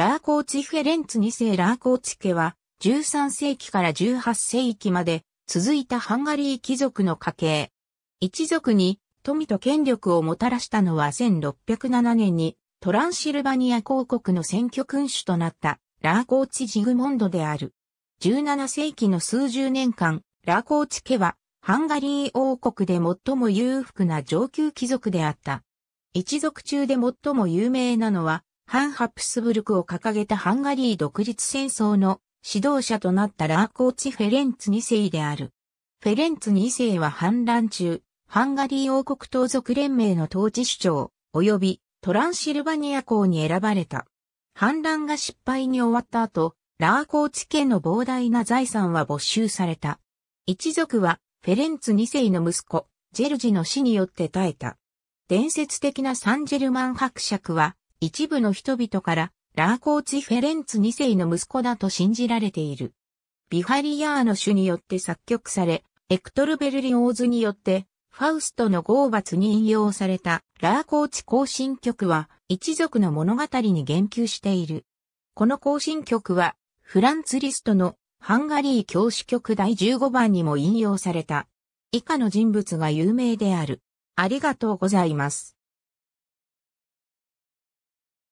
ラーコーチフェレンツ2世ラーコーチ家は、13世紀から18世紀まで続いたハンガリー貴族の家系。一族に富と権力をもたらしたのは1607年にトランシルバニア公国の選挙君主となったラーコーチジグモンドである。17世紀の数十年間、ラーコーチ家はハンガリー王国で最も裕福な上級貴族であった。一族中で最も有名なのは反ハプスブルクを掲げたハンガリー独立戦争の指導者となったラーコーチ・フェレンツ2世である。フェレンツ2世は反乱中、ハンガリー王国盗賊連盟の統治首長、及びトランシルバニア公に選ばれた。反乱が失敗に終わった後、ラーコーチ家の膨大な財産は没収された。一族はフェレンツ2世の息子、ジェルジの死によって耐えた。伝説的なサンジェルマン伯爵は、一部の人々から、ラーコーチ・フェレンツ2世の息子だと信じられている。ビファリアーの種によって作曲され、エクトル・ベルリオーズによって、ファウストの号罰に引用されたラーコーチ行進曲は一族の物語に言及している。この行進曲はフランツリストのハンガリー教師曲第15番にも引用された。以下の人物が有名である。ありがとうございます。